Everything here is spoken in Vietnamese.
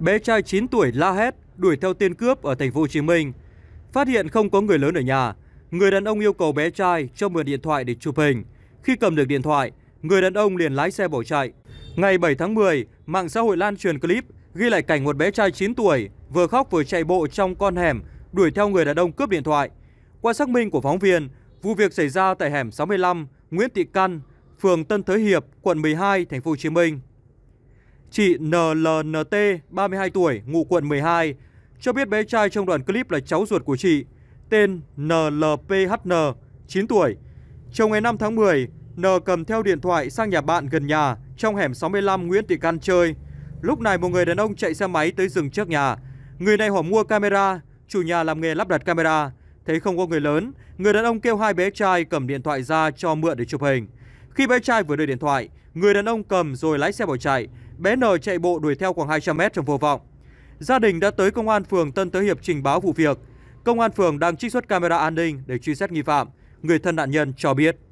bé trai 9 tuổi la hét đuổi theo tên cướp ở thành phố Hồ Chí Minh. Phát hiện không có người lớn ở nhà, người đàn ông yêu cầu bé trai cho mượn điện thoại để chụp hình. Khi cầm được điện thoại, người đàn ông liền lái xe bỏ chạy. Ngày 7 tháng 10, mạng xã hội lan truyền clip ghi lại cảnh một bé trai 9 tuổi vừa khóc vừa chạy bộ trong con hẻm đuổi theo người đàn ông cướp điện thoại. Qua xác minh của phóng viên, vụ việc xảy ra tại hẻm 65 Nguyễn Thị Căn, phường Tân Thới Hiệp, quận 12, thành phố Hồ Chí Minh. Chị NLNT, 32 tuổi, ngụ quận 12, cho biết bé trai trong đoạn clip là cháu ruột của chị, tên NLPHN, 9 tuổi. Trong ngày 5 tháng 10, N cầm theo điện thoại sang nhà bạn gần nhà trong hẻm 65 Nguyễn Thị Căn chơi. Lúc này một người đàn ông chạy xe máy tới rừng trước nhà. Người này hỏi mua camera, chủ nhà làm nghề lắp đặt camera. Thấy không có người lớn, người đàn ông kêu hai bé trai cầm điện thoại ra cho mượn để chụp hình. Khi bé trai vừa đưa điện thoại, người đàn ông cầm rồi lái xe bỏ chạy bé N chạy bộ đuổi theo khoảng 200m trong vô vọng. Gia đình đã tới công an phường Tân Tới Hiệp trình báo vụ việc. Công an phường đang trích xuất camera an ninh để truy xét nghi phạm, người thân nạn nhân cho biết.